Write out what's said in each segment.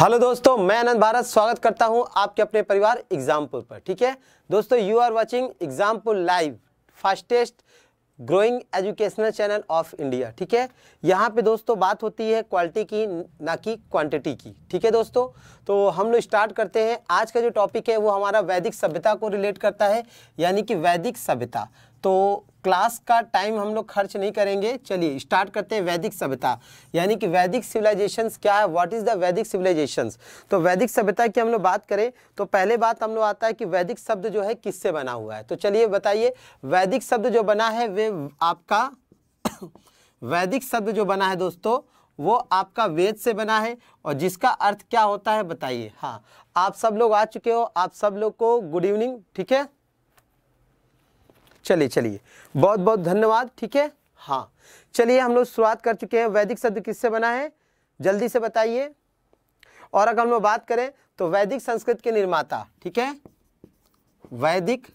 hello दोस्तों मैं आनंद भारत स्वागत करता हूं आपके अपने परिवार एग्जामपुर पर ठीक है दोस्तों you are watching Exampur live fastest growing educational channel of India ठीक है यहाँ पे दोस्तों बात होती है क्वालिटी की ना कि क्वांटिटी की ठीक है दोस्तों तो हम लोग स्टार्ट करते हैं आज का जो टॉपिक है वो हमारा वैदिक सभ्यता को रिलेट करता है यानी कि वैदिक सभ्यता तो क्लास का टाइम हम लोग खर्च नहीं करेंगे चलिए स्टार्ट करते हैं वैदिक सभ्यता यानी कि वैदिक सिविलाइजेशंस क्या है what is the Vedic civilizations तो वैदिक सभ्यता की हम लोग बात करें तो पहले बात हम लोग आता है कि वैदिक शब्द जो है किससे बना हुआ है तो चलिए बताइए वैदिक शब्द जो बना है वे आपका वैदिक शब्द जो बना है दोस्तों वो आपका वेद से बना है और जिसका अर्थ क्या होता है बताइए हाँ आप सब लोग आ चुके हो आप सब लोग को गुड इवनिंग ठीक है चलिए चलिए बहुत बहुत धन्यवाद ठीक है हाँ चलिए हम लोग शुरुआत कर चुके हैं वैदिक शब्द किससे बना है जल्दी से बताइए और अगर हम लोग बात करें तो वैदिक संस्कृत के निर्माता ठीक है वैदिक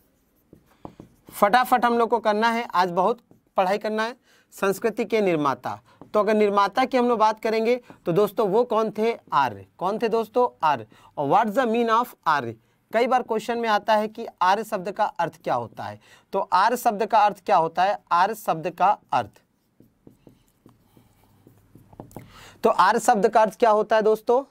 फटाफट हम लोग को करना है आज बहुत पढ़ाई करना है संस्कृति के निर्माता तो अगर निर्माता की हम लोग बात करेंगे तो दोस्तों वो कौन थे आर्य कौन थे दोस्तों आर्य और व्हाट्स द मीन ऑफ आर्य कई बार क्वेश्चन में आता है कि आर्य शब्द का अर्थ क्या होता है तो आर्य शब्द का अर्थ क्या होता है आर्य शब्द का अर्थ तो आर्य शब्द का अर्थ क्या होता है दोस्तों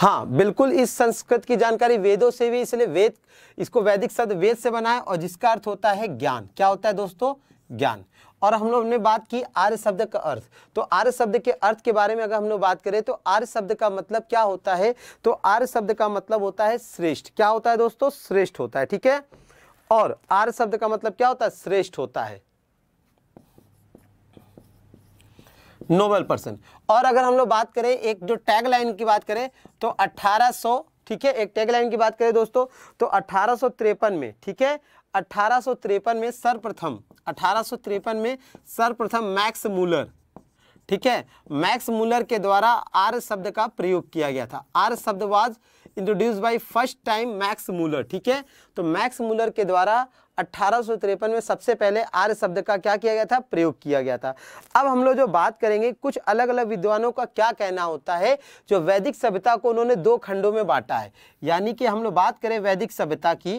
हाँ बिल्कुल इस संस्कृत की जानकारी वेदों से भी इसलिए वेद इसको वैदिक शब्द वेद से बना है और जिसका अर्थ होता है ज्ञान क्या होता है दोस्तों ज्ञान और हम लोग ने बात की आर्य शब्द का अर्थ तो आर्य शब्द के अर्थ के बारे में अगर हम लोग बात करें तो आर्य शब्द का मतलब क्या होता है तो आर्य शब्द का मतलब होता है श्रेष्ठ क्या होता है दोस्तों श्रेष्ठ होता है ठीक है और आर्य शब्द का मतलब क्या होता है श्रेष्ठ होता है नोबल पर्सन और अगर हम लोग बात करें एक जो टैगलाइन की बात करें तो 1800 ठीक है एक टैगलाइन की बात करें दोस्तों तो अठारह में ठीक है अठारह में सर्वप्रथम अठारह में सर्वप्रथम मैक्स मूलर ठीक है मैक्स मूलर के द्वारा आर शब्द का प्रयोग किया गया था आर शब्द was introduced by first time Max Muller ठीक है तो मैक्स मूलर के द्वारा अठारह में सबसे पहले आर शब्द का क्या किया गया था प्रयोग किया गया था अब हम लोग जो बात करेंगे कुछ अलग अलग विद्वानों का क्या कहना होता है जो वैदिक सभ्यता को उन्होंने दो खंडों में बांटा है यानी कि हम लोग बात करें वैदिक सभ्यता की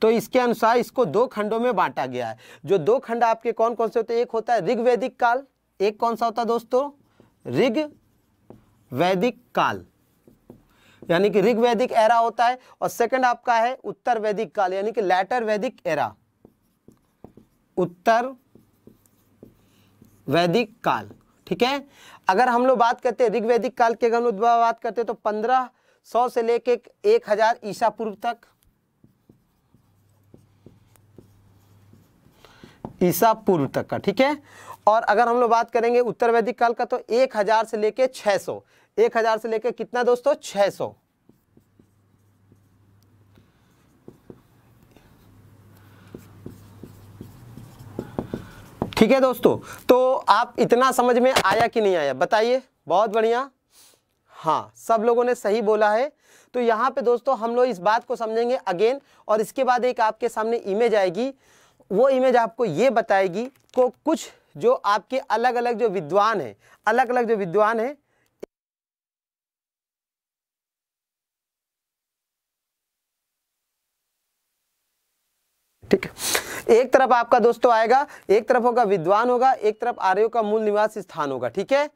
तो इसके अनुसार इसको दो खंडों में बांटा गया है जो दो खंड आपके कौन कौन से होते हैं एक होता है ऋग्वैदिक काल एक कौन सा होता है दोस्तों ऋग वैदिक काल यानी कि ऋग वैदिक एरा होता है और सेकंड आपका है उत्तर वैदिक काल यानी कि लैटर वैदिक एरा उत्तर वैदिक काल ठीक है अगर हम लोग बात करते हैं ऋग्वैदिक काल के अगर हम लोग बात करते हैं तो पंद्रह सौ से लेकर एक हजार ईसा पूर्व तक ईसा पूर्व तक का ठीक है और अगर हम लोग बात करेंगे उत्तर वैदिक काल का तो एक हजार से लेके छह सौ एक हजार से लेके कितना दोस्तों छह सौ ठीक है दोस्तों तो आप इतना समझ में आया कि नहीं आया बताइए बहुत बढ़िया हाँ सब लोगों ने सही बोला है तो यहाँ पे दोस्तों हम लोग इस बात को समझेंगे अगेन और इसके बाद एक आपके सामने इमेज आएगी वो इमेज आपको ये बताएगी को कुछ जो आपके अलग अलग जो विद्वान हैं अलग अलग जो विद्वान हैं ठीक है एक तरफ आपका दोस्तों आएगा एक तरफ होगा विद्वान होगा एक तरफ आर्यो का मूल निवास स्थान होगा ठीक है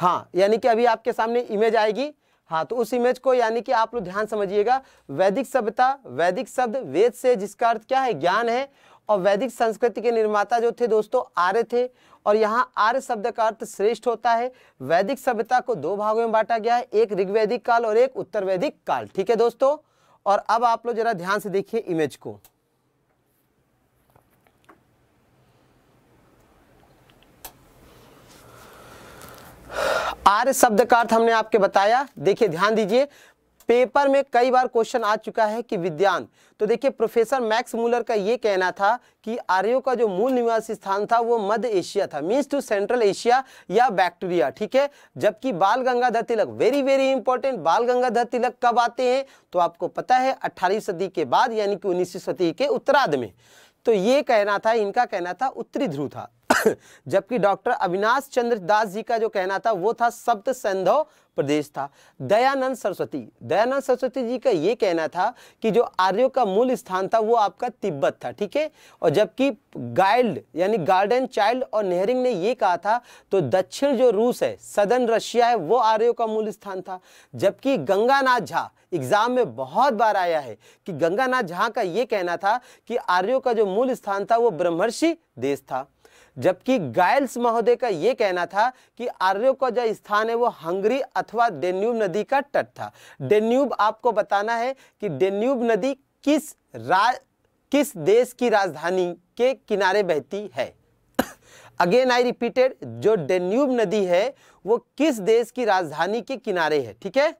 हाँ यानी कि अभी आपके सामने इमेज आएगी हाँ तो उस इमेज को यानी कि आप लोग ध्यान समझिएगा वैदिक सभ्यता वैदिक शब्द वेद से जिसका अर्थ क्या है ज्ञान है और वैदिक संस्कृति के निर्माता जो थे दोस्तों आर्य थे और यहाँ आर्य शब्द का अर्थ श्रेष्ठ होता है वैदिक सभ्यता को दो भागों में बांटा गया है एक ऋग्वैदिक काल और एक उत्तर वैदिक काल ठीक है दोस्तों और अब आप लोग जरा ध्यान से देखिए इमेज को आर्य शब्द का अर्थ हमने आपके बताया देखिए ध्यान दीजिए पेपर में कई बार क्वेश्चन आ चुका है कि विद्यान तो देखिए प्रोफेसर मैक्स मूलर का यह कहना था कि आर्यो का जो मूल निवास स्थान था वो मध्य एशिया था मीन्स टू सेंट्रल एशिया या बैक्टीरिया ठीक है जबकि Bal Gangadhar Tilak very very important Bal Gangadhar तिलक कब आते हैं तो आपको पता है अट्ठारहवीं सदी के बाद यानी कि उन्नीसवीं सदी के उत्तराध में तो ये कहना था इनका कहना था उत्तरी ध्रुव था जबकि डॉक्टर अविनाश चंद्र दास जी का जो कहना था वो था सप्त संधव प्रदेश था दयानंद सरस्वती दयानंद सरस्वती जी का ये कहना था कि जो आर्यों का मूल स्थान था वो आपका तिब्बत था ठीक है और जबकि गाइल्ड यानी गार्डन चाइल्ड और नेहरिंग ने ये कहा था तो दक्षिण जो रूस है सदन रशिया है वो आर्यों का मूल स्थान था जबकि गंगानाथ झा एग्जाम में बहुत बार आया है कि गंगानाथ झा का ये कहना था कि आर्यों का जो मूल स्थान था वो ब्रह्मर्षि देश था जबकि गायल्स महोदय का यह कहना था कि आर्यो का जो स्थान है वो हंगरी अथवा डेन्यूब नदी का तट था डेन्यूब आपको बताना है कि डेन्यूब नदी किस राज किस देश की राजधानी के किनारे बहती है अगेन आई रिपीटेड जो डेन्यूब नदी है वो किस देश की राजधानी के किनारे है ठीक है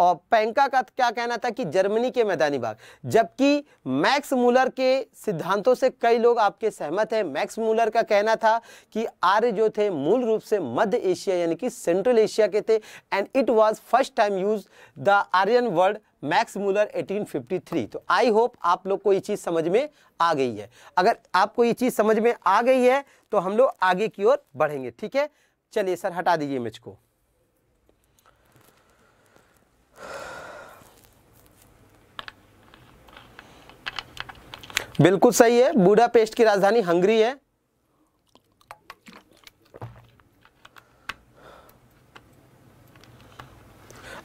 और पेंका का क्या कहना था कि जर्मनी के मैदानी भाग जबकि मैक्स मूलर के सिद्धांतों से कई लोग आपके सहमत हैं मैक्स मूलर का कहना था कि आर्य जो थे मूल रूप से मध्य एशिया यानी कि सेंट्रल एशिया के थे and it was first time use the Aryan word Max Muller 1853 तो आई होप आप लोग को ये चीज़ समझ में आ गई है अगर आपको ये चीज़ समझ में आ गई है तो हम लोग आगे की ओर बढ़ेंगे ठीक है चलिए सर हटा दीजिए इमेज को बिल्कुल सही है बूढ़ा पेस्ट की राजधानी हंगरी है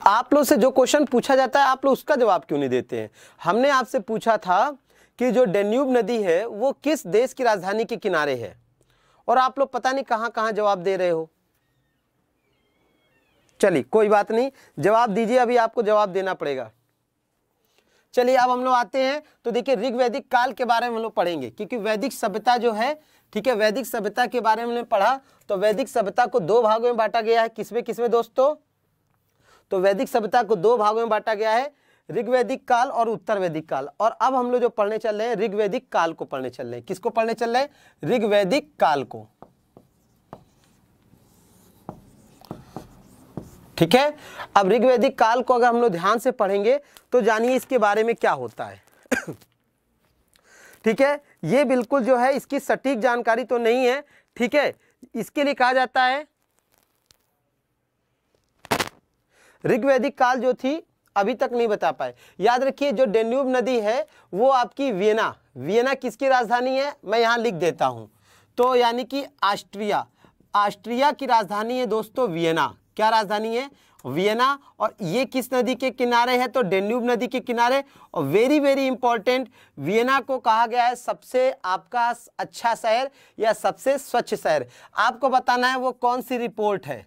आप लोग से जो क्वेश्चन पूछा जाता है आप लोग उसका जवाब क्यों नहीं देते हैं हमने आपसे पूछा था कि जो डेन्यूब नदी है वो किस देश की राजधानी के किनारे है और आप लोग पता नहीं कहाँ कहां जवाब दे रहे हो चलिए कोई बात नहीं जवाब दीजिए अभी आपको जवाब देना पड़ेगा चलिए अब हम लोग आते हैं तो देखिए ऋग वैदिक काल के बारे में हम लोग पढ़ेंगे क्योंकि वैदिक सभ्यता जो है ठीक है वैदिक सभ्यता के बारे में पढ़ा तो वैदिक सभ्यता को दो भागों में बांटा गया है किसमें किसमें दोस्तों तो वैदिक सभ्यता को दो भागों में बांटा गया है ऋग्वैदिक काल और उत्तर वैदिक काल और अब हम लोग जो पढ़ने चल रहे हैं ऋग्वैदिक काल को पढ़ने चल रहे हैं किसको पढ़ने चल रहे हैं ऋग्वैदिक काल को ठीक है अब ऋग्वेदिक काल को अगर हम लोग ध्यान से पढ़ेंगे तो जानिए इसके बारे में क्या होता है ठीक है ये बिल्कुल जो है इसकी सटीक जानकारी तो नहीं है ठीक है इसके लिए कहा जाता है ऋग्वेदिक काल जो थी अभी तक नहीं बता पाए याद रखिए जो डेन्यूब नदी है वो आपकी वियना वियना किसकी राजधानी है मैं यहां लिख देता हूं तो यानी कि ऑस्ट्रिया ऑस्ट्रिया की राजधानी है दोस्तों वियना क्या राजधानी है वियना और ये किस नदी के किनारे है तो डेन्यूब नदी के किनारे और वेरी वेरी इंपॉर्टेंट वियना को कहा गया है सबसे आपका अच्छा शहर या सबसे स्वच्छ शहर आपको बताना है वो कौन सी रिपोर्ट है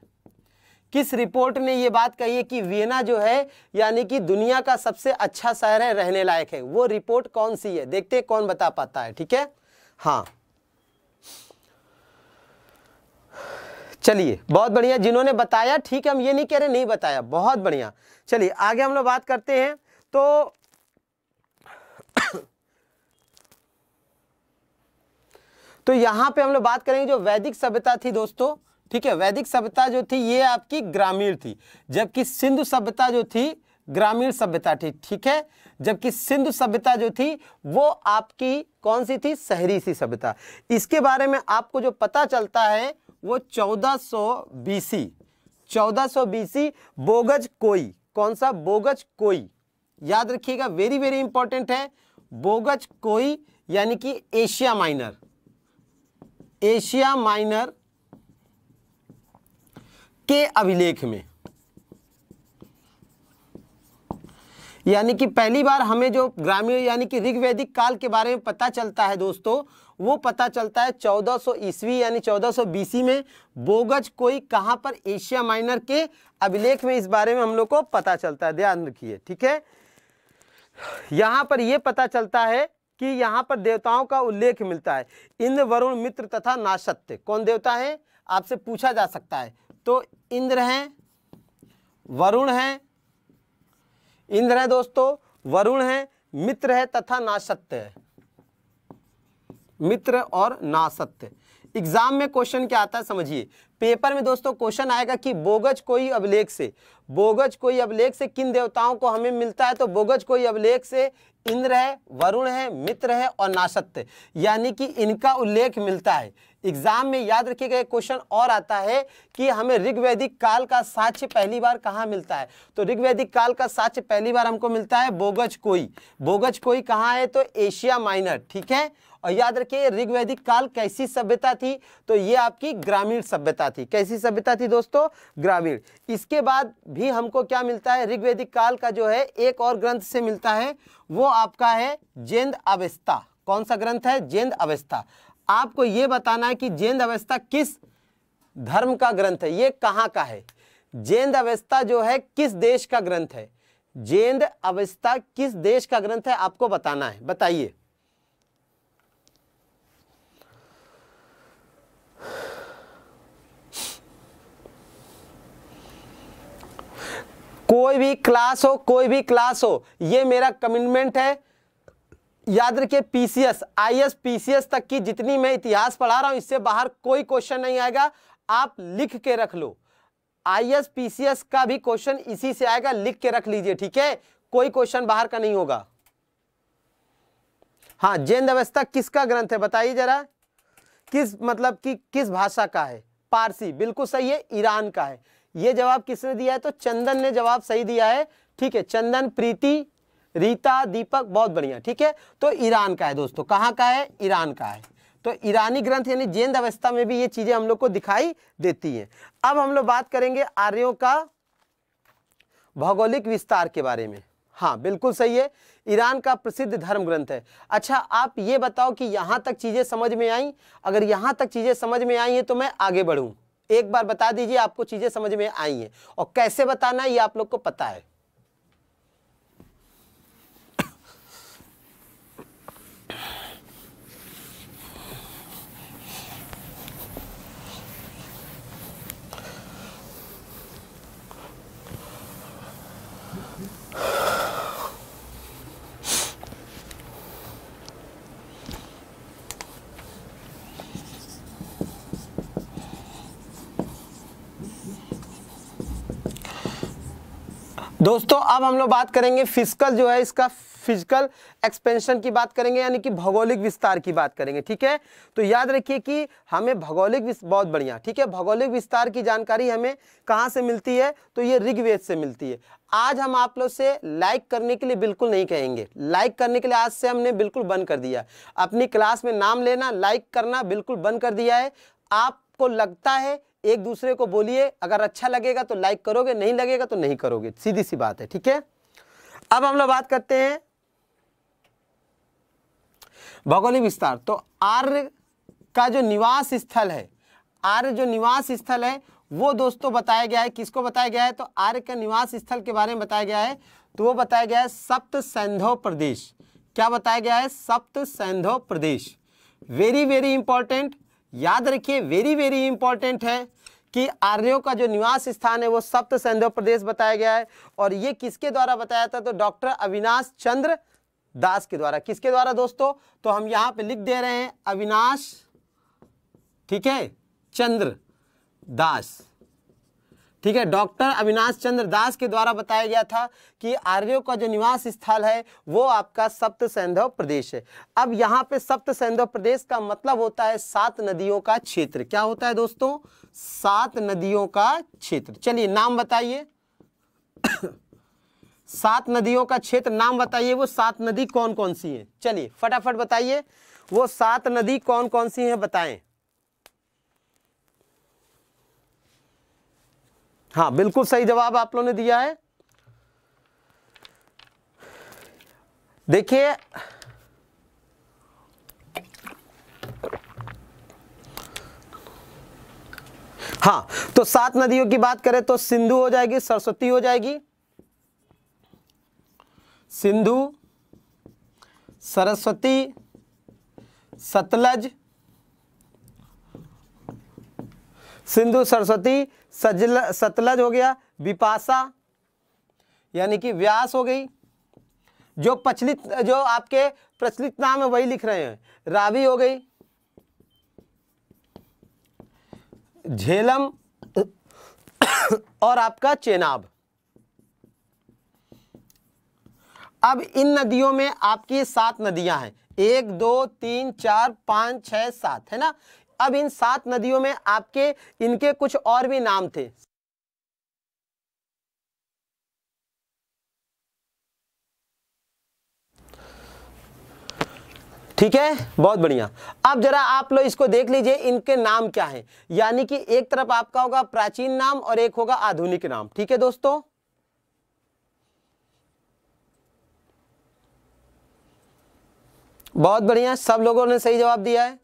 किस रिपोर्ट ने ये बात कही है कि वियना जो है यानी कि दुनिया का सबसे अच्छा शहर है रहने लायक है वो रिपोर्ट कौन सी है देखते कौन बता पाता है ठीक है हाँ चलिए बहुत बढ़िया जिन्होंने बताया ठीक है हम ये नहीं कह रहे नहीं बताया बहुत बढ़िया चलिए आगे हम लोग बात करते हैं तो तो यहां पे हम लोग बात करेंगे जो वैदिक सभ्यता थी दोस्तों ठीक है वैदिक सभ्यता जो थी ये आपकी ग्रामीण थी जबकि सिंधु सभ्यता जो थी ग्रामीण सभ्यता थी ठीक है जबकि सिंधु सभ्यता जो थी वो आपकी कौन सी थी शहरी सी सभ्यता इसके बारे में आपको जो पता चलता है वो 1400 सौ बीसी चौदह बीसी बोगज कोई कौन सा बोगज कोई याद रखिएगा वेरी वेरी इंपॉर्टेंट है बोगज कोई यानी कि एशिया माइनर एशिया माइनर के अभिलेख में यानी कि पहली बार हमें जो ग्रामीण यानी कि ऋग्वेदिक काल के बारे में पता चलता है दोस्तों वो पता चलता है 1400 ईस्वी यानी 1400 बीसी में बोगज कोई कहाँ पर एशिया माइनर के अभिलेख में इस बारे में हम लोग को पता चलता है ध्यान रखिए ठीक है यहाँ पर यह पता चलता है कि यहाँ पर देवताओं का उल्लेख मिलता है इंद्र वरुण मित्र तथा नाशत्य कौन देवता है आपसे पूछा जा सकता है तो इंद्र हैं वरुण हैं इंद्र हैं दोस्तों वरुण हैं मित्र है तथा नाशत्य है मित्र और नासत्य एग्जाम में क्वेश्चन क्या आता है समझिए पेपर में दोस्तों क्वेश्चन आएगा कि बोगज कोई अभिलेख से बोगज कोई अभिलेख से किन देवताओं को हमें मिलता है तो बोगज कोई अभिलेख से इंद्र है वरुण है मित्र है और नासत्य यानी कि इनका उल्लेख मिलता है एग्जाम में याद रखिएगा एक क्वेश्चन और आता है कि हमें ऋग्वैदिक काल का साक्ष्य पहली बार कहाँ मिलता है तो ऋग्वैदिक काल का साक्ष्य पहली बार हमको मिलता है बोगज कोई बोगज कोई कहाँ है तो एशिया माइनर ठीक है और याद रखिए ऋग्वैदिक काल कैसी सभ्यता थी तो ये आपकी ग्रामीण सभ्यता थी कैसी सभ्यता थी दोस्तों ग्रामीण इसके बाद भी हमको क्या मिलता है ऋग्वैदिक काल का जो है एक और ग्रंथ से मिलता है वो आपका है जेंद अवस्था कौन सा ग्रंथ है जेंद अवस्था आपको ये बताना है कि जेंद अवस्था किस धर्म का ग्रंथ है ये कहाँ का है जेंद अवस्था जो है किस देश का ग्रंथ है जेंद अवस्था किस देश का ग्रंथ है आपको बताना है बताइए कोई भी क्लास हो कोई भी क्लास हो ये मेरा कमिटमेंट है याद रखिए पीसीएस आईएस पीसीएस तक की जितनी मैं इतिहास पढ़ा रहा हूं इससे बाहर कोई क्वेश्चन नहीं आएगा आप लिख के रख लो आईएस पीसीएस का भी क्वेश्चन इसी से आएगा लिख के रख लीजिए ठीक है कोई क्वेश्चन बाहर का नहीं होगा हाँ जैन अवस्था किसका ग्रंथ है बताइए जरा किस मतलब कि किस भाषा का है पारसी बिल्कुल सही है ईरान का है ये जवाब किसने दिया है तो चंदन ने जवाब सही दिया है ठीक है चंदन प्रीति रीता दीपक बहुत बढ़िया ठीक है तो ईरान का है दोस्तों कहाँ का है ईरान का है तो ईरानी ग्रंथ यानी जैन अवस्था में भी ये चीजें हम लोग को दिखाई देती हैं अब हम लोग बात करेंगे आर्यों का भौगोलिक विस्तार के बारे में हाँ बिल्कुल सही है ईरान का प्रसिद्ध धर्म ग्रंथ है अच्छा आप ये बताओ कि यहाँ तक चीज़ें समझ में आई अगर यहाँ तक चीज़ें समझ में आई हैं तो मैं आगे बढ़ूँ एक बार बता दीजिए आपको चीज़ें समझ में आई हैं और कैसे बताना ये आप लोग को पता है दोस्तों अब हम लोग बात करेंगे फिजिकल जो है इसका फिजिकल एक्सपेंशन की बात करेंगे यानी कि भौगोलिक विस्तार की बात करेंगे ठीक है तो याद रखिए कि हमें भौगोलिक बहुत बढ़िया ठीक है भौगोलिक विस्तार की जानकारी हमें कहाँ से मिलती है तो ये ऋग्वेद से मिलती है आज हम आप लोग से लाइक करने के लिए बिल्कुल नहीं कहेंगे लाइक करने के लिए आज से हमने बिल्कुल बंद कर दिया अपनी क्लास में नाम लेना लाइक करना बिल्कुल बंद कर दिया है आपको लगता है एक दूसरे को बोलिए अगर अच्छा लगेगा तो लाइक करोगे नहीं लगेगा तो नहीं करोगे सीधी सी बात है ठीक है अब हम लोग बात करते हैं भौगोलिक विस्तार तो आर्य का जो निवास स्थल है आर्य जो निवास स्थल है वो दोस्तों बताया गया है किसको बताया गया है तो आर्य का निवास स्थल के बारे में बताया गया है तो वो बताया गया है सप्त सैंधव प्रदेश क्या बताया गया है सप्त सैंधव प्रदेश वेरी वेरी इंपॉर्टेंट याद रखिए वेरी वेरी इंपॉर्टेंट है कि आर्यों का जो निवास स्थान है वो सप्त सिंधु प्रदेश बताया गया है और ये किसके द्वारा बताया था तो डॉक्टर अविनाश चंद्र दास के द्वारा किसके द्वारा दोस्तों तो हम यहां पे लिख दे रहे हैं अविनाश ठीक है चंद्र दास ठीक है डॉक्टर अविनाश चंद्र दास के द्वारा बताया गया था कि आर्यों का जो निवास स्थल है वो आपका सप्त सैंधव प्रदेश है अब यहाँ पे सप्त सैंधव प्रदेश का मतलब होता है सात नदियों का क्षेत्र क्या होता है दोस्तों सात नदियों का क्षेत्र चलिए नाम बताइए सात नदियों का क्षेत्र नाम बताइए वो सात नदी कौन कौन सी है चलिए फटाफट बताइए वो सात नदी कौन कौन सी है बताएं हाँ बिल्कुल सही जवाब आप लोगों ने दिया है देखिए हाँ तो सात नदियों की बात करें तो सिंधु हो जाएगी सरस्वती हो जाएगी सिंधु सरस्वती सतलज सिंधु सरस्वती सजल सतलज हो गया विपाशा यानी कि व्यास हो गई जो प्रचलित जो आपके प्रचलित नाम है वही लिख रहे हैं रावी हो गई झेलम और आपका चेनाब अब इन नदियों में आपकी सात नदियां हैं एक दो तीन चार पांच छह सात है ना अब इन सात नदियों में आपके इनके कुछ और भी नाम थे ठीक है बहुत बढ़िया अब जरा आप लोग इसको देख लीजिए इनके नाम क्या हैं यानी कि एक तरफ आपका होगा प्राचीन नाम और एक होगा आधुनिक नाम ठीक है दोस्तों बहुत बढ़िया सब लोगों ने सही जवाब दिया है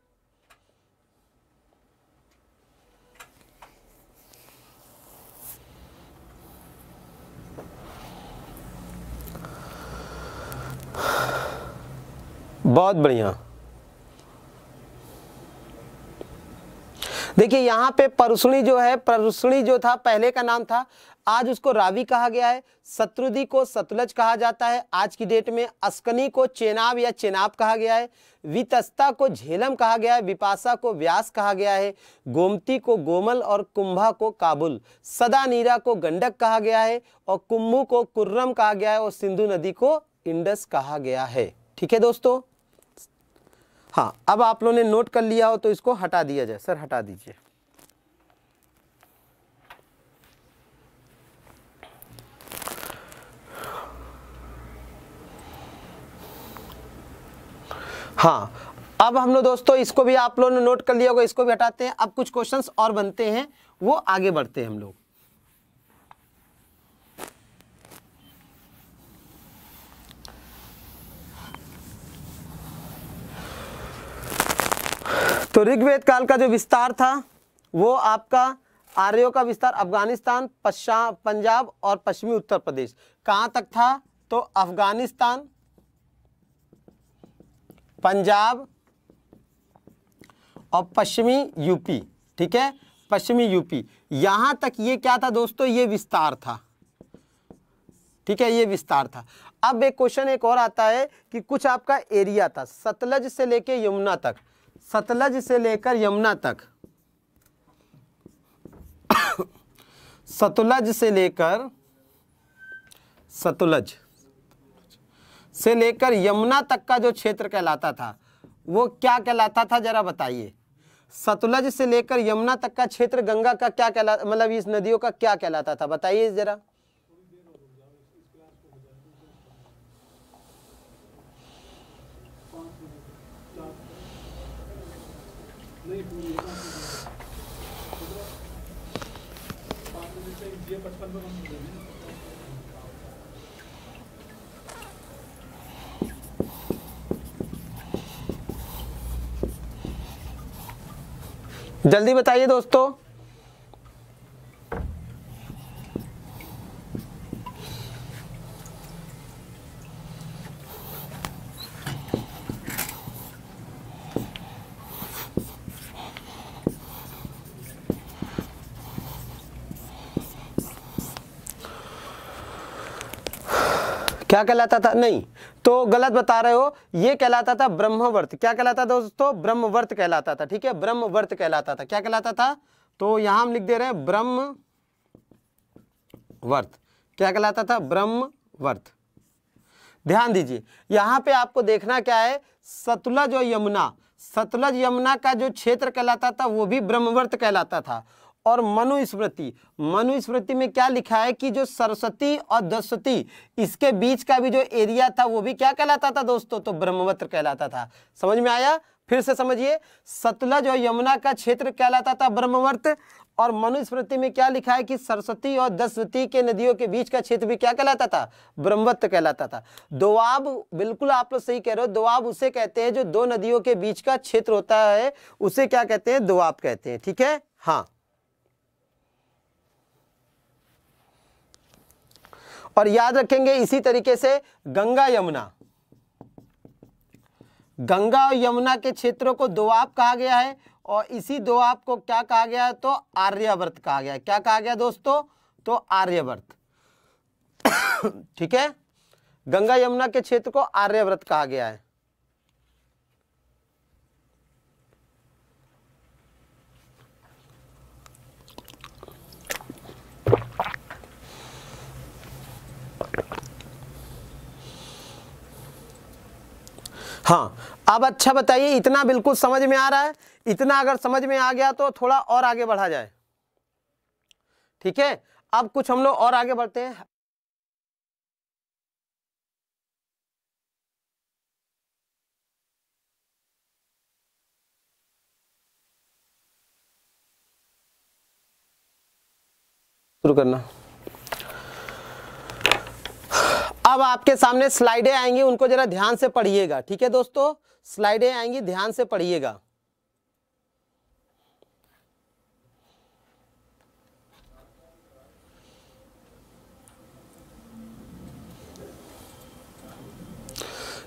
बहुत बढ़िया देखिए यहाँ पे परुषणी जो है परुषणी जो था पहले का नाम था आज उसको रावी कहा गया है शत्रुदी को सतलज कहा जाता है आज की डेट में अस्कनी को चेनाब या चेनाब कहा गया है वितस्ता को झेलम कहा गया है विपाशा को व्यास कहा गया है गोमती को गोमल और कुंभा को काबुल सदा नीरा को गंडक कहा गया है और कुम्भू को कुर्रम कहा गया है और सिंधु नदी को इंडस कहा गया है ठीक है दोस्तों हाँ अब आप लोगों ने नोट कर लिया हो तो इसको हटा दिया जाए सर हटा दीजिए हाँ अब हम लोग दोस्तों इसको भी आप लोगों ने नोट कर लिया होगा इसको भी हटाते हैं अब कुछ क्वेश्चंस और बनते हैं वो आगे बढ़ते हैं हम लोग तो ऋग्वेद काल का जो विस्तार था वो आपका आर्यों का विस्तार अफगानिस्तान पश्चा पंजाब और पश्चिमी उत्तर प्रदेश कहाँ तक था तो अफगानिस्तान पंजाब और पश्चिमी यूपी ठीक है पश्चिमी यूपी यहां तक ये क्या था दोस्तों ये विस्तार था ठीक है ये विस्तार था अब एक क्वेश्चन एक और आता है कि कुछ आपका एरिया था सतलज से लेके यमुना तक सतलज से लेकर यमुना तक सतलज से लेकर सतलज से लेकर यमुना तक का जो क्षेत्र कहलाता था वो क्या कहलाता था जरा बताइए सतलज से लेकर यमुना तक का क्षेत्र गंगा का क्या कहला मतलब इस नदियों का क्या कहलाता था बताइए जरा जल्दी बताइए दोस्तों क्या कहलाता था नहीं तो गलत बता रहे हो ये कहलाता था ब्रह्मवर्त क्या कहलाता था दोस्तों ब्रह्मवर्त कहलाता था ठीक है ब्रह्मवर्त कहलाता था क्या कहलाता था तो यहां हम लिख दे रहे हैं ब्रह्म वर्त क्या कहलाता था ब्रह्म वर्त ध्यान दीजिए यहां पे आपको देखना क्या है सतलज और यमुना सतलज यमुना का जो क्षेत्र कहलाता था वो भी ब्रह्मवर्त कहलाता था और मनुस्मृति मनुस्मृति में क्या लिखा है कि जो सरस्वती और दस्वती इसके बीच का भी जो एरिया था वो भी क्या कहलाता था दोस्तों तो ब्रह्मवत्र कहलाता था समझ में आया फिर से समझिए सतलज और यमुना का क्षेत्र कहलाता था ब्रह्मवर्त और मनुस्मृति में क्या लिखा है कि सरस्वती और दसवती के नदियों के बीच का क्षेत्र भी क्या कहलाता था ब्रह्मवत्र कहलाता था दोआब बिल्कुल आप लोग सही कह रहे हो दोआब उसे कहते हैं जो दो नदियों के बीच का क्षेत्र होता है उसे क्या कहते हैं दोआब कहते हैं ठीक है हाँ और याद रखेंगे इसी तरीके से गंगा यमुना गंगा और यमुना के क्षेत्रों को दोआब कहा गया है और इसी दोआब को क्या कहा गया है तो आर्यवर्त कहा गया क्या कहा गया दोस्तों तो आर्यवर्त ठीक है गंगा यमुना के क्षेत्र को आर्यव्रत कहा गया है हाँ अब अच्छा बताइए इतना बिल्कुल समझ में आ रहा है इतना अगर समझ में आ गया तो थोड़ा और आगे बढ़ा जाए ठीक है अब कुछ हम लोग और आगे बढ़ते हैं शुरू करना अब आपके सामने स्लाइडें आएंगी उनको जरा ध्यान से पढ़िएगा ठीक है दोस्तों स्लाइडें आएंगी ध्यान से पढ़िएगा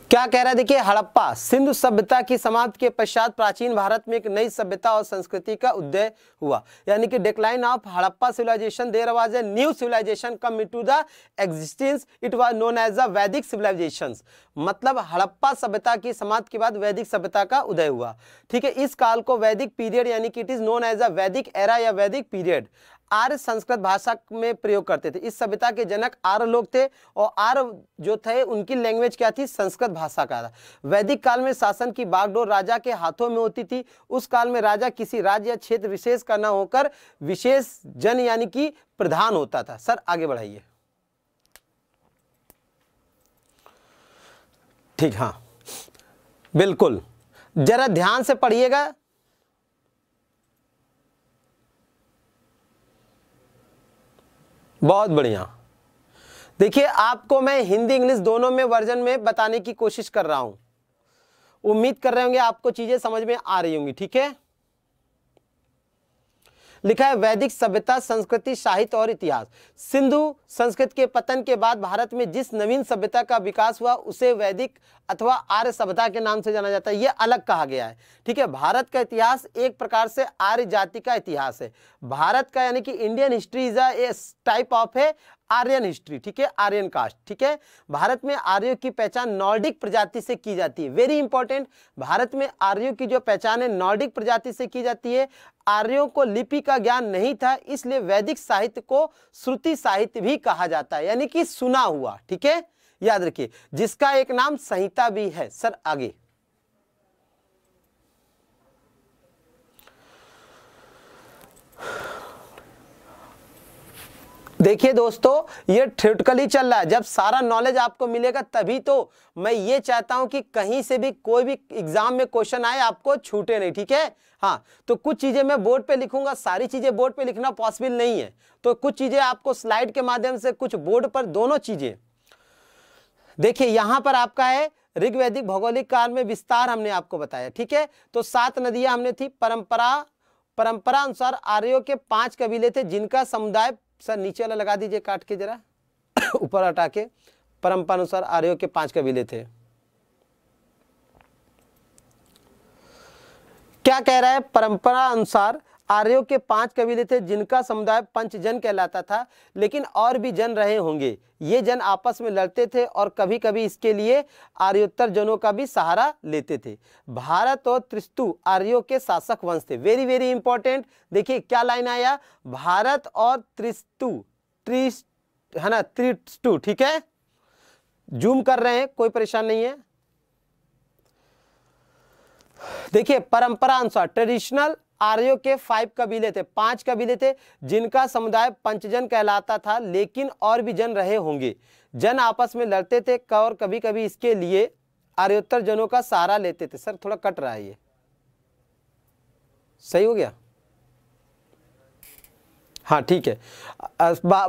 क्या कह रहा है देखिए हड़प्पा सिंधु सभ्यता की समाप्ति के पश्चात प्राचीन भारत में एक नई सभ्यता और संस्कृति का उदय हुआ यानी कि decline of Harappa civilization there was a new civilization come to the existence it was known as a Vedic civilization मतलब हड़प्पा सभ्यता की समाप्त के बाद वैदिक सभ्यता का उदय हुआ ठीक है इस काल को वैदिक पीरियड यानी कि it is known as a Vedic era या वैदिक पीरियड आर्य संस्कृत भाषा में प्रयोग करते थे इस सभ्यता के जनक आर्य लोग थे और आर्य जो थे उनकी लैंग्वेज क्या थी संस्कृत भाषा का था वैदिक काल में शासन की बागडोर राजा के हाथों में होती थी उस काल में राजा किसी राज्य या क्षेत्र विशेष का न होकर विशेष जन यानी कि प्रधान होता था सर आगे बढ़ाइए ठीक हाँ बिल्कुल जरा ध्यान से पढ़िएगा बहुत बढ़िया देखिए आपको मैं हिंदी इंग्लिश दोनों में वर्जन में बताने की कोशिश कर रहा हूँ उम्मीद कर रहे होंगे आपको चीज़ें समझ में आ रही होंगी ठीक है लिखा है वैदिक सभ्यता संस्कृति साहित्य और इतिहास सिंधु संस्कृत के पतन के बाद भारत में जिस नवीन सभ्यता का विकास हुआ उसे वैदिक अथवा आर्य सभ्यता के नाम से जाना जाता है ये अलग कहा गया है ठीक है भारत का इतिहास एक प्रकार से आर्य जाति का इतिहास है भारत का यानी कि Indian history is a type of है आर्यन हिस्ट्री ठीक है आर्यन कास्ट ठीक है भारत में आर्यो की पहचान नॉर्डिक प्रजाति से की जाती है वेरी इंपॉर्टेंट भारत में आर्यो की जो पहचान है नॉर्डिक प्रजाति से की जाती है आर्यों को लिपि का ज्ञान नहीं था इसलिए वैदिक साहित्य को श्रुति साहित्य भी कहा जाता है यानी कि सुना हुआ ठीक है याद रखिए जिसका एक नाम संहिता भी है सर आगे देखिए दोस्तों ये ठिटकली चल रहा है जब सारा नॉलेज आपको मिलेगा तभी तो मैं ये चाहता हूँ कि कहीं से भी कोई भी एग्जाम में क्वेश्चन आए आपको छूटे नहीं ठीक है हाँ तो कुछ चीज़ें मैं बोर्ड पे लिखूंगा सारी चीज़ें बोर्ड पे लिखना पॉसिबल नहीं है तो कुछ चीज़ें आपको स्लाइड के माध्यम से कुछ बोर्ड पर दोनों चीज़ें देखिए यहाँ पर आपका है ऋग्वैदिक भौगोलिक काल में विस्तार हमने आपको बताया ठीक है तो सात नदियाँ हमने थी परंपरा परंपरा अनुसार आर्यो के पांच कबीले थे जिनका समुदाय सर नीचे वाला लगा दीजिए काट के जरा ऊपर हटा के परंपरा अनुसार आर्यो के पांच कबीले थे क्या कह रहा है परंपरा अनुसार आर्यों के पांच कबीले थे जिनका समुदाय पंचजन कहलाता था लेकिन और भी जन रहे होंगे ये जन आपस में लड़ते थे और कभी कभी इसके लिए आर्योत्तर जनों का भी सहारा लेते थे भारत और त्रिस्तु आर्यों के शासक वंश थे वेरी वेरी इंपॉर्टेंट देखिए क्या लाइन आया भारत और त्रिस्तु त्रिस है ना त्रिस्तु ठीक है जूम कर रहे हैं कोई परेशान नहीं है देखिए परंपरा अनुसार ट्रेडिशनल आर्यो के फाइव कबीले थे पांच कबीले थे जिनका समुदाय पंचजन कहलाता था लेकिन और भी जन रहे होंगे जन आपस में लड़ते थे और कभी कभी इसके लिए आर्योत्तर जनों का सहारा लेते थे सर थोड़ा कट रहा है ये सही हो गया हाँ ठीक है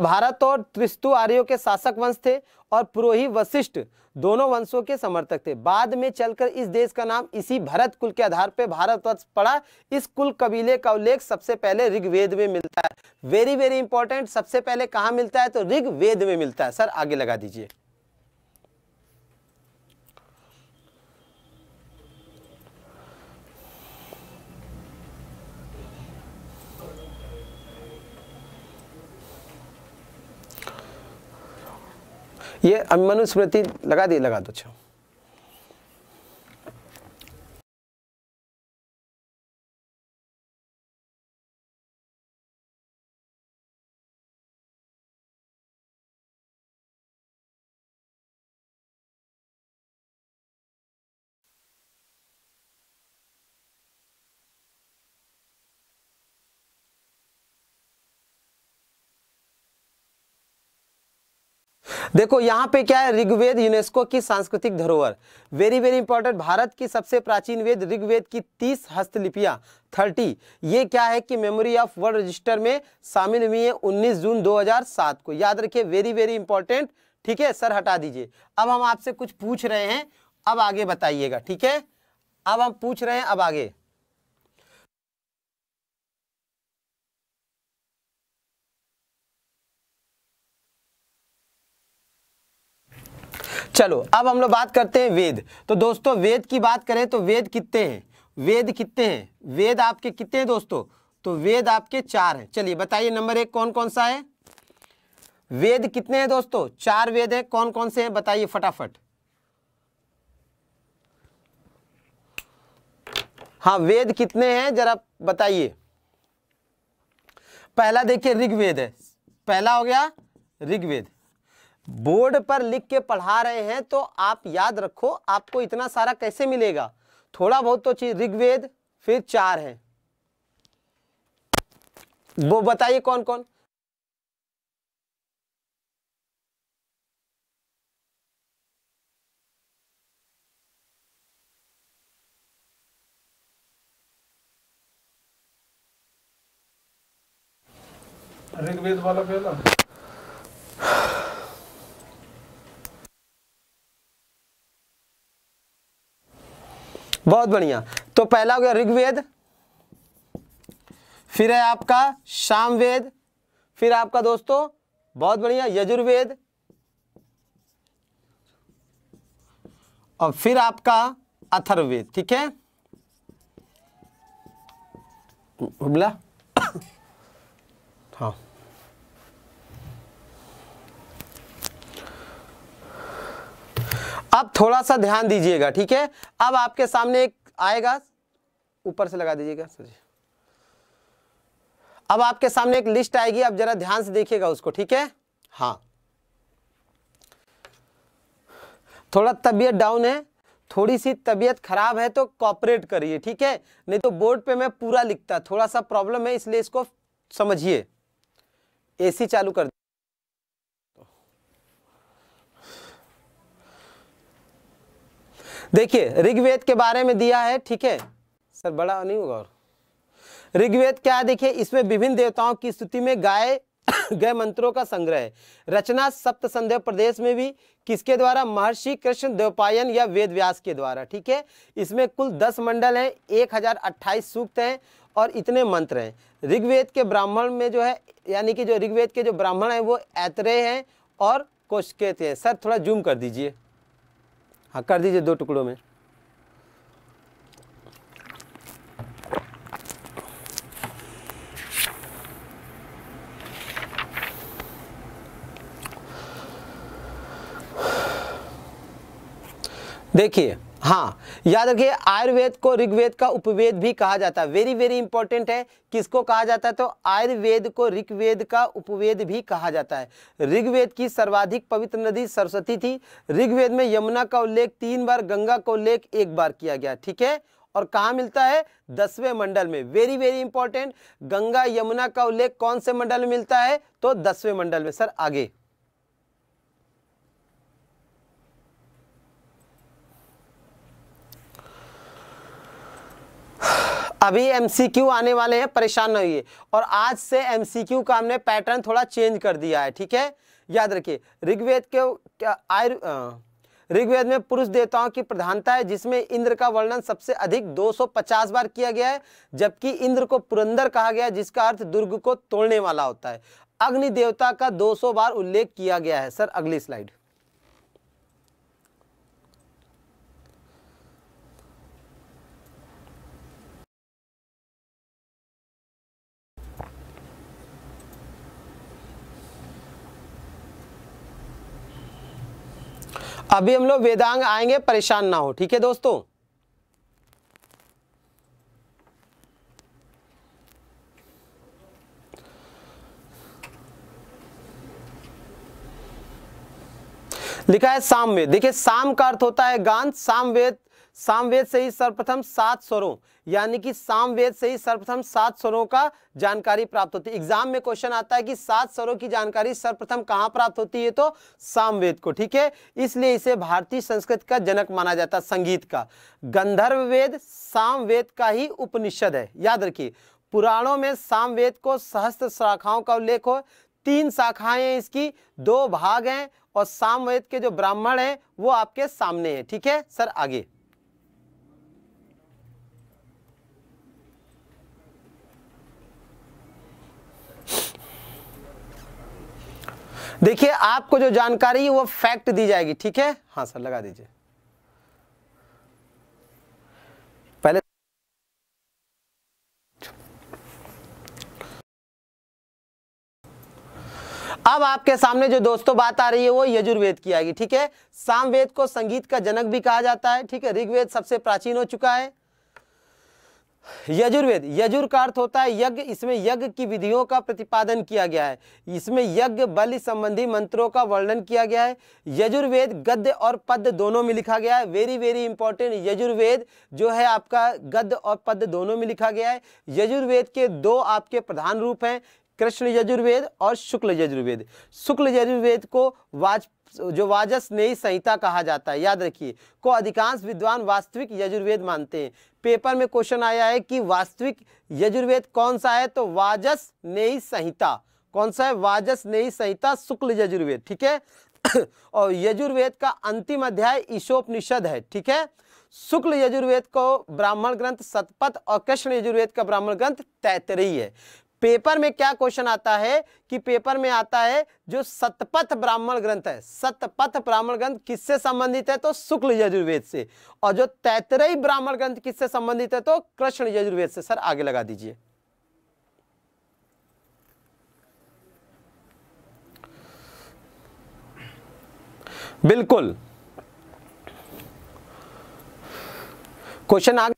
भारत और त्रिस्तु आर्यों के शासक वंश थे और पुरोही वशिष्ठ दोनों वंशों के समर्थक थे बाद में चलकर इस देश का नाम इसी भरत कुल के आधार पर भारतवर्ष पड़ा इस कुल कबीले का उल्लेख सबसे पहले ऋग्वेद में मिलता है वेरी वेरी इंपॉर्टेंट सबसे पहले कहाँ मिलता है तो ऋग्वेद में मिलता है सर आगे लगा दीजिए ये अभिमनुस्मृति लगा दी लगा दो छो देखो यहाँ पे क्या है ऋग्वेद यूनेस्को की सांस्कृतिक धरोहर वेरी वेरी इंपॉर्टेंट भारत की सबसे प्राचीन वेद ऋग्वेद की तीस हस्तलिपियाँ थर्टी ये क्या है कि मेमोरी ऑफ वर्ल्ड रजिस्टर में शामिल हुई है उन्नीस जून 2007 को याद रखिए वेरी वेरी इंपॉर्टेंट ठीक है सर हटा दीजिए अब हम आपसे कुछ पूछ रहे हैं अब आगे बताइएगा ठीक है अब हम पूछ रहे हैं अब आगे चलो अब हम लोग बात करते हैं वेद तो दोस्तों वेद की बात करें तो वेद कितने हैं वेद कितने हैं वेद आपके कितने हैं दोस्तों तो वेद आपके चार हैं चलिए बताइए नंबर एक कौन कौन सा है वेद कितने हैं दोस्तों चार वेद हैं कौन कौन से हैं बताइए फटाफट हाँ वेद कितने हैं जरा बताइए पहला देखिए ऋग्वेद है पहला हो गया ऋग्वेद बोर्ड पर लिख के पढ़ा रहे हैं तो आप याद रखो आपको इतना सारा कैसे मिलेगा थोड़ा बहुत तो चीज ऋग्वेद फिर चार है वो बताइए कौन कौन ऋग्वेद वाला पहला बहुत बढ़िया तो पहला हो गया ऋग्वेद फिर है आपका वेद फिर आपका दोस्तों बहुत बढ़िया यजुर्वेद और फिर आपका अथर्ववेद ठीक है बोला अब थोड़ा सा ध्यान दीजिएगा ठीक है अब आपके सामने एक आएगा ऊपर से लगा दीजिएगा सर जी अब आपके सामने एक लिस्ट आएगी आप जरा ध्यान से देखिएगा उसको ठीक है हाँ थोड़ा तबीयत डाउन है थोड़ी सी तबीयत खराब है तो कॉपरेट करिए ठीक है नहीं तो बोर्ड पे मैं पूरा लिखता थोड़ा सा प्रॉब्लम है इसलिए इसको समझिए एसी चालू कर देखिए ऋग्वेद के बारे में दिया है ठीक है सर बड़ा नहीं होगा और ऋग्वेद क्या है देखिए इसमें विभिन्न देवताओं की स्तुति में गाय गए मंत्रों का संग्रह है रचना सप्त संदेह प्रदेश में भी किसके द्वारा महर्षि कृष्ण देवपायन या वेद व्यास के द्वारा ठीक है इसमें कुल दस मंडल हैं एक हजार अट्ठाईस सूक्त हैं और इतने मंत्र हैं ऋग्वेद के ब्राह्मण में जो है यानी कि जो ऋग्वेद के जो ब्राह्मण हैं वो ऐतरे हैं और कोशकेत हैं सर थोड़ा जूम कर दीजिए हाँ कर दीजिए दो टुकड़ों में देखिए हाँ याद रखिए आयुर्वेद को ऋग्वेद का उपवेद भी कहा जाता है वेरी वेरी इंपॉर्टेंट है किसको कहा जाता है तो आयुर्वेद को ऋग्वेद का उपवेद भी कहा जाता है ऋग्वेद की सर्वाधिक पवित्र नदी सरस्वती थी ऋग्वेद में यमुना का उल्लेख तीन बार गंगा का उल्लेख एक बार किया गया ठीक है और कहाँ मिलता है दसवें मंडल में very very important Ganga Yamuna का उल्लेख कौन से मंडल में मिलता है तो दसवें मंडल में सर आगे अभी एमसीक्यू आने वाले हैं परेशान न होइए और आज से एमसीक्यू का हमने पैटर्न थोड़ा चेंज कर दिया है ठीक है याद रखिए ऋग्वेद के आयु ऋग्वेद में पुरुष देवताओं की प्रधानता है जिसमें इंद्र का वर्णन सबसे अधिक 250 बार किया गया है जबकि इंद्र को पुरंदर कहा गया है जिसका अर्थ दुर्ग को तोड़ने वाला होता है अग्नि देवता का 200 बार उल्लेख किया गया है सर अगली स्लाइड अभी हम लोग वेदांग आएंगे परेशान ना हो ठीक है दोस्तों लिखा है सामवेद देखिए साम का अर्थ होता है गान सामवेद सामवेद से ही सर्वप्रथम सात स्वरों यानी कि सामवेद से ही सर्वप्रथम सात स्वरों का जानकारी प्राप्त होती है एग्जाम में क्वेश्चन आता है कि सात स्वरों की जानकारी सर्वप्रथम कहाँ प्राप्त होती है तो सामवेद को ठीक है इसलिए इसे भारतीय संस्कृत का जनक माना जाता है संगीत का गंधर्व वेद सामवेद का ही उपनिषद है याद रखिए पुराणों में सामवेद को सहस्त्र शाखाओं का उल्लेख हो तीन शाखाएं इसकी दो भाग हैं और सामवेद के जो ब्राह्मण हैं वो आपके सामने हैं ठीक है सर आगे देखिए आपको जो जानकारी वो फैक्ट दी जाएगी ठीक है हाँ सर लगा दीजिए पहले अब आपके सामने जो दोस्तों बात आ रही है वो यजुर्वेद की आएगी ठीक है सामवेद को संगीत का जनक भी कहा जाता है ठीक है ऋग्वेद सबसे प्राचीन हो चुका है यजुर्वेद यजुर का अर्थ होता है यज्ञ इसमें यज्ञ की विधियों का प्रतिपादन किया गया है इसमें यज्ञ बल संबंधी मंत्रों का वर्णन किया गया है यजुर्वेद गद्य और पद्य दोनों में लिखा गया है वेरी वेरी इंपॉर्टेंट यजुर्वेद जो है आपका गद्य और पद्य दोनों में लिखा गया है यजुर्वेद के दो आपके प्रधान रूप हैं कृष्ण यजुर्वेद और शुक्ल यजुर्वेद शुक्ल यजुर्वेद को वाज जो वाजस नई संहिता कहा जाता है याद रखिए को अधिकांश विद्वान वास्तविक यजुर्वेद मानते हैं पेपर में क्वेश्चन आया है कि वास्तविक यजुर्वेद कौन सा है तो वाजस नई संहिता कौन सा है वाजस नई संहिता शुक्ल यजुर्वेद ठीक है और यजुर्वेद का अंतिम अध्याय ईशोपनिषद है ठीक है शुक्ल यजुर्वेद को ब्राह्मण ग्रंथ सतपथ और कृष्ण यजुर्वेद का ब्राह्मण ग्रंथ तैतरी है पेपर में क्या क्वेश्चन आता है कि पेपर में आता है जो सतपथ ब्राह्मण ग्रंथ है सतपथ ब्राह्मण ग्रंथ किससे संबंधित है तो शुक्ल यजुर्वेद से और जो तैतरई ब्राह्मण ग्रंथ किससे संबंधित है तो कृष्ण यजुर्वेद से सर आगे लगा दीजिए बिल्कुल क्वेश्चन आगे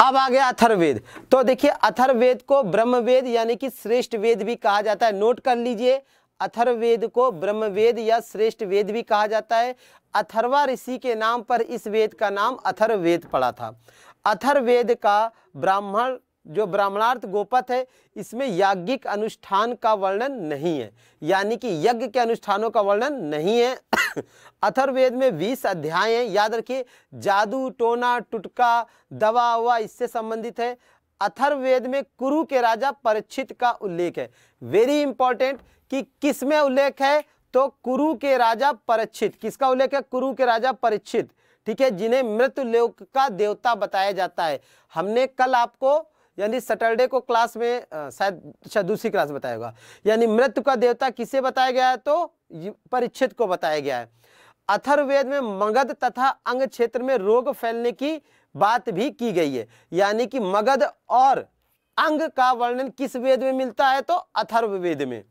अब आ गया अथर्वेद तो देखिए अथर्वेद को ब्रह्मवेद यानी कि श्रेष्ठ वेद भी कहा जाता है नोट कर लीजिए अथर्वेद को ब्रह्मवेद या श्रेष्ठ वेद भी कहा जाता है अथर्वा ऋषि के नाम पर इस वेद का नाम अथर्वेद पड़ा था अथर्वेद का ब्राह्मण जो ब्राह्मणार्थ गोपथ है इसमें याज्ञिक अनुष्ठान का वर्णन नहीं है यानी कि यज्ञ के अनुष्ठानों का वर्णन नहीं है अथर्वेद में बीस अध्याय हैं याद रखिए जादू टोना टुटका दवा हुआ इससे संबंधित है अथर्वेद में कुरु के राजा परीक्षित का उल्लेख है वेरी इंपॉर्टेंट कि किस में उल्लेख है तो कुरु के राजा परीक्षित किसका उल्लेख है कुरु के राजा परीक्षित ठीक है जिन्हें मृत लोक का देवता बताया जाता है हमने कल आपको यानी सैटरडे को क्लास में शायद अच्छा दूसरी क्लास बताया होगा यानी मृत्यु का देवता किसे बताया गया है तो परिच्छेद को बताया गया है अथर्वेद में मगध तथा अंग क्षेत्र में रोग फैलने की बात भी की गई है यानी कि मगध और अंग का वर्णन किस वेद में मिलता है तो अथर्ववेद में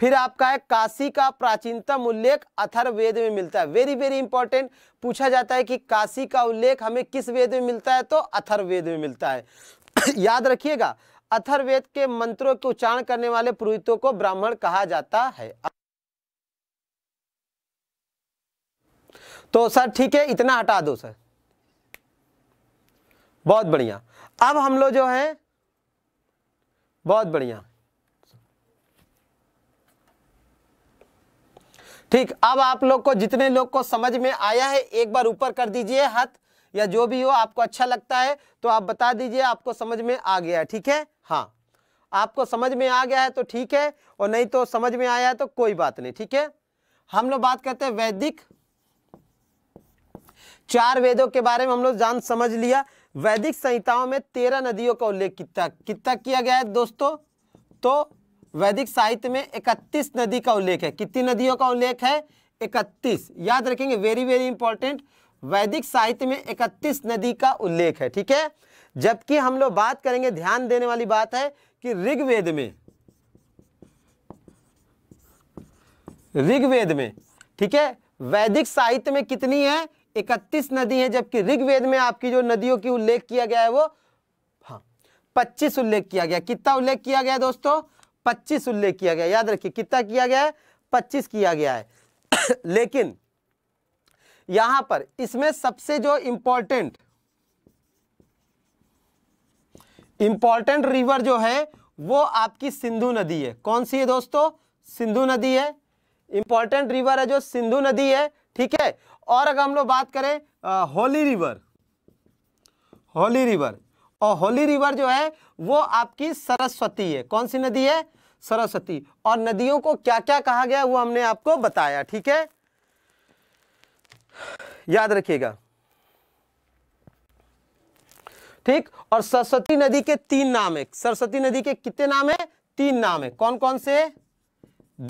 फिर आपका है काशी का प्राचीनतम उल्लेख अथर्वेद में मिलता है वेरी वेरी इंपॉर्टेंट पूछा जाता है कि काशी का उल्लेख हमें किस वेद में मिलता है तो अथर्वेद में मिलता है याद रखिएगा अथर्वेद के मंत्रों के उच्चारण करने वाले पुरोहितों को ब्राह्मण कहा जाता है तो सर ठीक है इतना हटा दो सर बहुत बढ़िया अब हम लोग जो है बहुत बढ़िया ठीक अब आप लोग को जितने लोग को समझ में आया है एक बार ऊपर कर दीजिए हाथ या जो भी हो आपको अच्छा लगता है तो आप बता दीजिए आपको समझ में आ गया है ठीक है हाँ आपको समझ में आ गया है तो ठीक है और नहीं तो समझ में आया है तो कोई बात नहीं ठीक है हम लोग बात करते हैं वैदिक चार वेदों के बारे में हम लोग जान समझ लिया वैदिक संहिताओं में तेरह नदियों का उल्लेख कितना कितना किया गया है दोस्तों तो वैदिक साहित्य में 31 नदी का उल्लेख है कितनी नदियों का उल्लेख है 31 याद रखेंगे वेरी वेरी इंपॉर्टेंट वैदिक साहित्य में 31 नदी का उल्लेख है ठीक है जबकि हम लोग बात करेंगे ध्यान देने वाली बात है कि ऋग्वेद में ऋग्वेद में ठीक है वैदिक साहित्य में कितनी है 31 नदी है जबकि ऋग्वेद में आपकी जो नदियों की उल्लेख किया गया है वो हाँ 25 उल्लेख किया गया कितना उल्लेख किया गया दोस्तों पच्चीस उल्लेख किया गया याद रखिए कितना किया गया है पच्चीस किया गया है लेकिन यहां पर इसमें सबसे जो इंपॉर्टेंट इंपॉर्टेंट रिवर जो है वो आपकी सिंधु नदी है कौन सी है दोस्तों सिंधु नदी है इंपॉर्टेंट रिवर है जो सिंधु नदी है ठीक है और अगर हम लोग बात करें आ, होली रिवर होली रिवर और होली रिवर जो है वो आपकी सरस्वती है कौन सी नदी है सरस्वती और नदियों को क्या क्या कहा गया वो हमने आपको बताया ठीक है याद रखिएगा ठीक और सरस्वती नदी के तीन नाम है सरस्वती नदी के कितने नाम है तीन नाम है कौन कौन से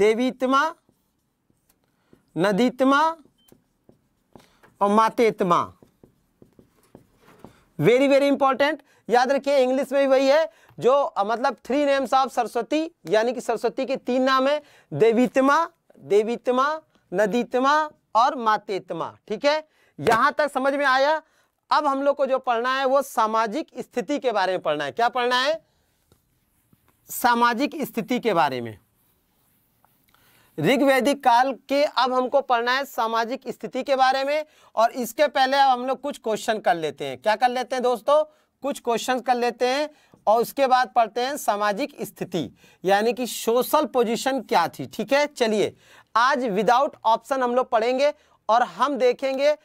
देवीतमा नदीतमा और मातेतमा वेरी वेरी इंपॉर्टेंट याद रखिए इंग्लिश में भी वही है जो मतलब थ्री नेम्स ऑफ सरस्वती यानी कि सरस्वती के तीन नाम है देवीतमा देवीतमा नदीतमा और मातेतमा ठीक है यहां तक समझ में आया अब हम लोग को जो पढ़ना है वो सामाजिक स्थिति के बारे में पढ़ना है क्या पढ़ना है सामाजिक स्थिति के बारे में ऋग्वेदिक काल के अब हमको पढ़ना है सामाजिक स्थिति के बारे में और इसके पहले अब हम लोग कुछ क्वेश्चन कर लेते हैं क्या कर लेते हैं दोस्तों कुछ क्वेश्चन कर लेते हैं और उसके बाद पढ़ते हैं सामाजिक स्थिति यानी कि सोशल पोजीशन क्या थी ठीक है चलिए आज विदाउट ऑप्शन हम लोग पढ़ेंगे और हम देखेंगे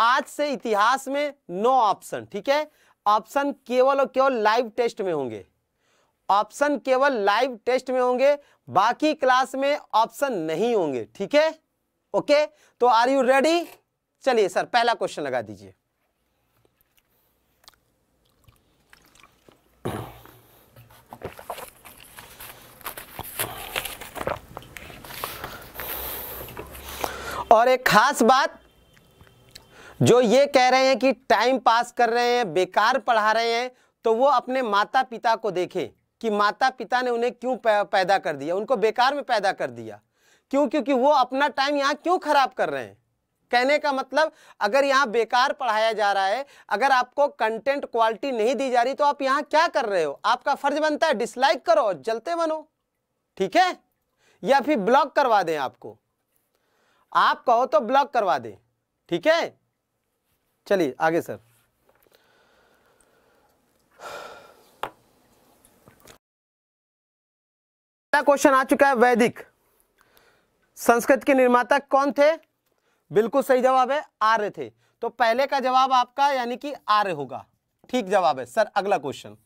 आज से इतिहास में नो ऑप्शन ठीक है ऑप्शन केवल और केवल लाइव टेस्ट में होंगे ऑप्शन केवल लाइव टेस्ट में होंगे बाकी क्लास में ऑप्शन नहीं होंगे ठीक है ओके तो आर यू रेडी चलिए सर पहला क्वेश्चन लगा दीजिए और एक खास बात जो ये कह रहे हैं कि टाइम पास कर रहे हैं बेकार पढ़ा रहे हैं तो वो अपने माता पिता को देखें कि माता पिता ने उन्हें क्यों पैदा कर दिया उनको बेकार में पैदा कर दिया क्यों क्योंकि वो अपना टाइम यहाँ क्यों खराब कर रहे हैं कहने का मतलब अगर यहाँ बेकार पढ़ाया जा रहा है अगर आपको कंटेंट क्वालिटी नहीं दी जा रही तो आप यहाँ क्या कर रहे हो आपका फर्ज बनता है डिसलाइक करो जलते बनो ठीक है या फिर ब्लॉक करवा दें आपको आप कहो तो ब्लॉक करवा दें ठीक है चलिए आगे सर क्वेश्चन आ चुका है वैदिक संस्कृत के निर्माता कौन थे बिल्कुल सही जवाब है आर्य थे तो पहले का जवाब आपका यानी कि आर्य होगा ठीक जवाब है सर अगला क्वेश्चन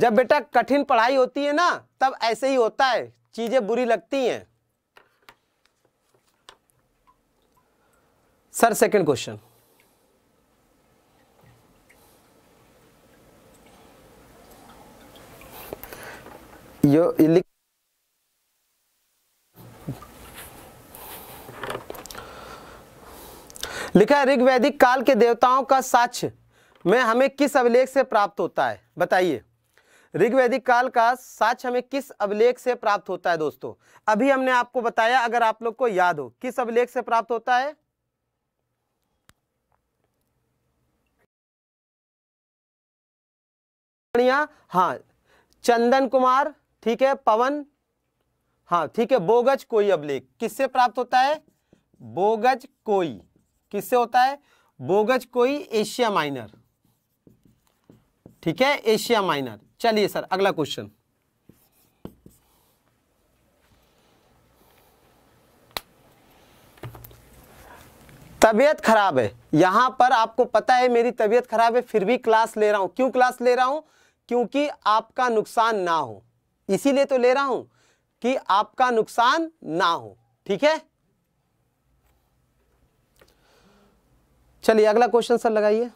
जब बेटा कठिन पढ़ाई होती है ना तब ऐसे ही होता है चीजें बुरी लगती हैं सर सेकंड क्वेश्चन यो लिख लिखा है ऋग्वैदिक काल के देवताओं का साक्ष्य में हमें किस अभिलेख से प्राप्त होता है बताइए ऋग्वैदिक काल का साक्ष्य हमें किस अभिलेख से प्राप्त होता है दोस्तों अभी हमने आपको बताया अगर आप लोग को याद हो किस अभिलेख से प्राप्त होता है बढ़िया हाँ चंदन कुमार ठीक है पवन हाँ ठीक है बोगज कोई अभिलेख किससे प्राप्त होता है बोगज कोई किससे होता है बोगज कोई एशिया माइनर ठीक है एशिया माइनर चलिए सर अगला क्वेश्चन तबीयत खराब है यहां पर आपको पता है मेरी तबीयत खराब है फिर भी क्लास ले रहा हूं क्यों क्लास ले रहा हूं क्योंकि आपका नुकसान ना हो इसीलिए तो ले रहा हूं कि आपका नुकसान ना हो ठीक है चलिए अगला क्वेश्चन सर लगाइए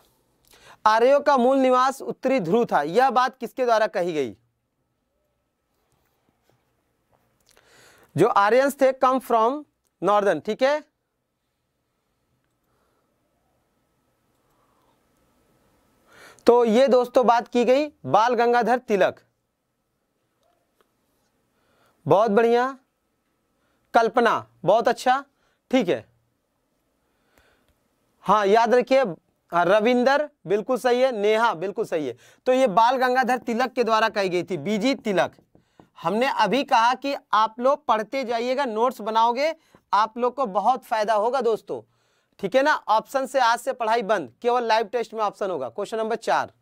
आर्यों का मूल निवास उत्तरी ध्रुव था यह बात किसके द्वारा कही गई जो आर्यंस थे कम फ्रॉम नॉर्दर्न ठीक है तो ये दोस्तों बात की गई बाल गंगाधर तिलक बहुत बढ़िया कल्पना बहुत अच्छा ठीक है हाँ याद रखिए रविंदर बिल्कुल सही है नेहा बिल्कुल सही है तो ये बाल गंगाधर तिलक के द्वारा कही गई थी बीजी तिलक हमने अभी कहा कि आप लोग पढ़ते जाइएगा नोट्स बनाओगे आप लोग को बहुत फायदा होगा दोस्तों ठीक है ना ऑप्शन से आज से पढ़ाई बंद केवल लाइव टेस्ट में ऑप्शन होगा क्वेश्चन नंबर चार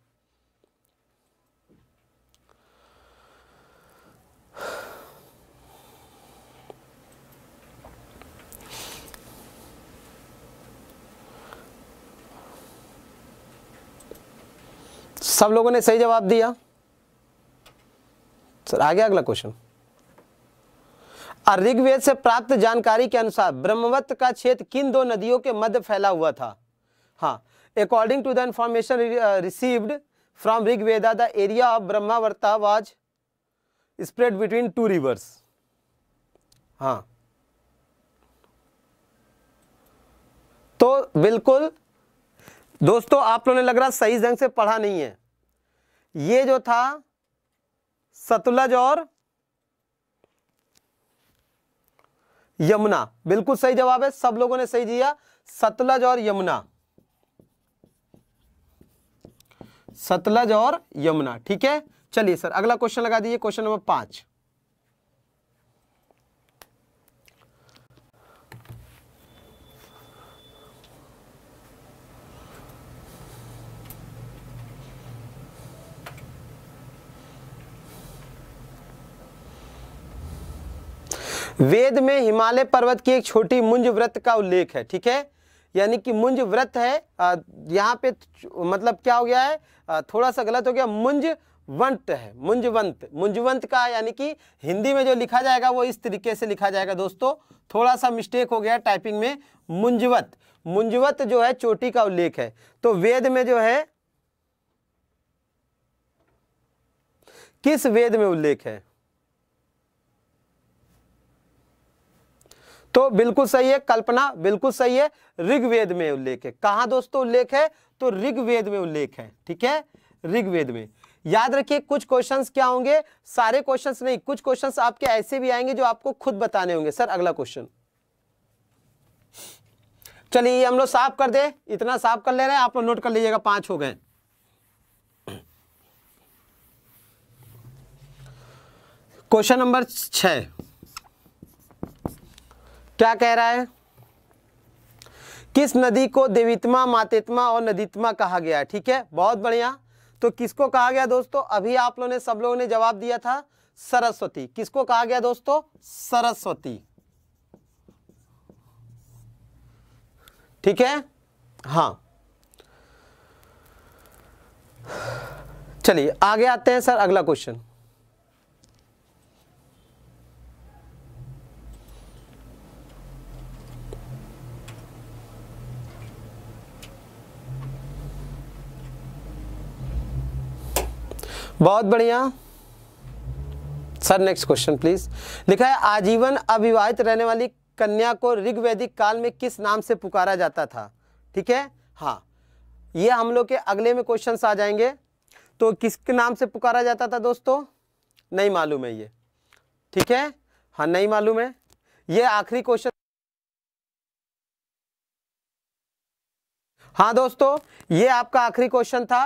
सब लोगों ने सही जवाब दिया सर आगे अगला क्वेश्चन ऋग्वेद से प्राप्त जानकारी के अनुसार ब्रह्मवत का क्षेत्र किन दो नदियों के मध्य फैला हुआ था हाँ according to the information received from Rigveda the area of Brahmavarta was spread between two rivers हाँ तो बिल्कुल दोस्तों आप लोगों ने लग रहा सही ढंग से पढ़ा नहीं है ये जो था सतलज और यमुना बिल्कुल सही जवाब है सब लोगों ने सही दिया सतलज और यमुना सतलज और यमुना ठीक है चलिए सर अगला क्वेश्चन लगा दीजिए क्वेश्चन नंबर पांच वेद में हिमालय पर्वत की एक छोटी मुंज व्रत का उल्लेख है ठीक है यानी कि मुंज व्रत है यहाँ पे मतलब क्या हो गया है थोड़ा सा गलत हो गया मुंज वंत है मुंजवंत मुंजवंत का यानी कि हिंदी में जो लिखा जाएगा वो इस तरीके से लिखा जाएगा दोस्तों थोड़ा सा मिस्टेक हो गया टाइपिंग में मुंजवत मुंजवत जो है चोटी का उल्लेख है तो वेद में जो है किस वेद में उल्लेख है तो बिल्कुल सही है कल्पना बिल्कुल सही है ऋग्वेद में उल्लेख है कहा दोस्तों उल्लेख है तो ऋग्वेद में उल्लेख है ठीक है ऋग्वेद में याद रखिए कुछ क्वेश्चंस क्या होंगे सारे क्वेश्चंस नहीं कुछ क्वेश्चंस आपके ऐसे भी आएंगे जो आपको खुद बताने होंगे सर अगला क्वेश्चन चलिए हम लोग साफ कर दे इतना साफ कर ले रहे हैं आप लोग नोट कर लीजिएगा पांच हो गए क्वेश्चन नंबर छह क्या कह रहा है किस नदी को देवित्मा मातेत्मा और नदीत्मा कहा गया है ठीक है बहुत बढ़िया तो किसको कहा गया दोस्तों अभी आप लोगों ने सब लोगों ने जवाब दिया था सरस्वती किसको कहा गया दोस्तों सरस्वती ठीक है हाँ चलिए आगे आते हैं सर अगला क्वेश्चन बहुत बढ़िया सर नेक्स्ट क्वेश्चन प्लीज लिखा है आजीवन अविवाहित रहने वाली कन्या को ऋग्वेदिक काल में किस नाम से पुकारा जाता था ठीक है हाँ ये हम लोग के अगले में क्वेश्चन आ जाएंगे तो किसके नाम से पुकारा जाता था दोस्तों नहीं मालूम है ये ठीक है हाँ नहीं मालूम है ये आखिरी क्वेश्चन हाँ दोस्तों ये आपका आखिरी क्वेश्चन था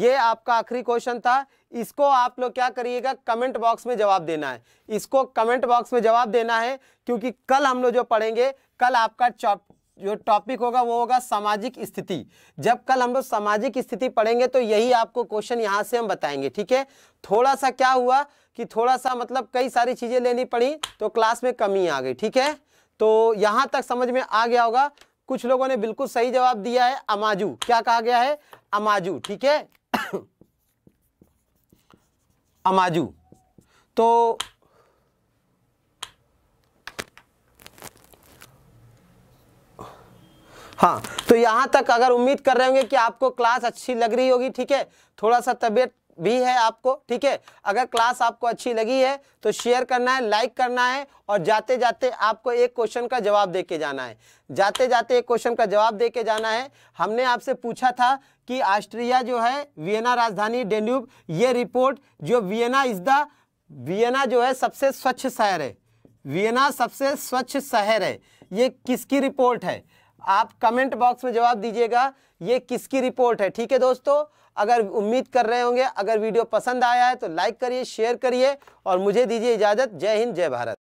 ये आपका आखिरी क्वेश्चन था इसको आप लोग क्या करिएगा कमेंट बॉक्स में जवाब देना है इसको कमेंट बॉक्स में जवाब देना है क्योंकि कल हम लोग जो पढ़ेंगे कल आपका चॉप जो टॉपिक होगा वो होगा सामाजिक स्थिति जब कल हम लोग सामाजिक स्थिति पढ़ेंगे तो यही आपको क्वेश्चन यहाँ से हम बताएंगे ठीक है थोड़ा सा क्या हुआ कि थोड़ा सा मतलब कई सारी चीज़ें लेनी पड़ी तो क्लास में कमी आ गई ठीक है तो यहाँ तक समझ में आ गया होगा कुछ लोगों ने बिल्कुल सही जवाब दिया है अमाजू क्या कहा गया है अमाजू ठीक है अमाजू तो हाँ तो यहाँ तक अगर उम्मीद कर रहे होंगे कि आपको क्लास अच्छी लग रही होगी ठीक है थोड़ा सा तबीयत भी है आपको ठीक है अगर क्लास आपको अच्छी लगी है तो शेयर करना है लाइक करना है और जाते जाते आपको एक क्वेश्चन का जवाब दे के जाना है जाते जाते एक क्वेश्चन का जवाब दे के जाना है हमने आपसे पूछा था कि ऑस्ट्रिया जो है वियना राजधानी डेन्यूब ये रिपोर्ट जो वियना इज द वियना जो है सबसे स्वच्छ शहर है वियना सबसे स्वच्छ शहर है ये किसकी रिपोर्ट है आप कमेंट बॉक्स में जवाब दीजिएगा ये किसकी रिपोर्ट है ठीक है दोस्तों अगर उम्मीद कर रहे होंगे अगर वीडियो पसंद आया है तो लाइक करिए शेयर करिए और मुझे दीजिए इजाज़त जय हिंद जय भारत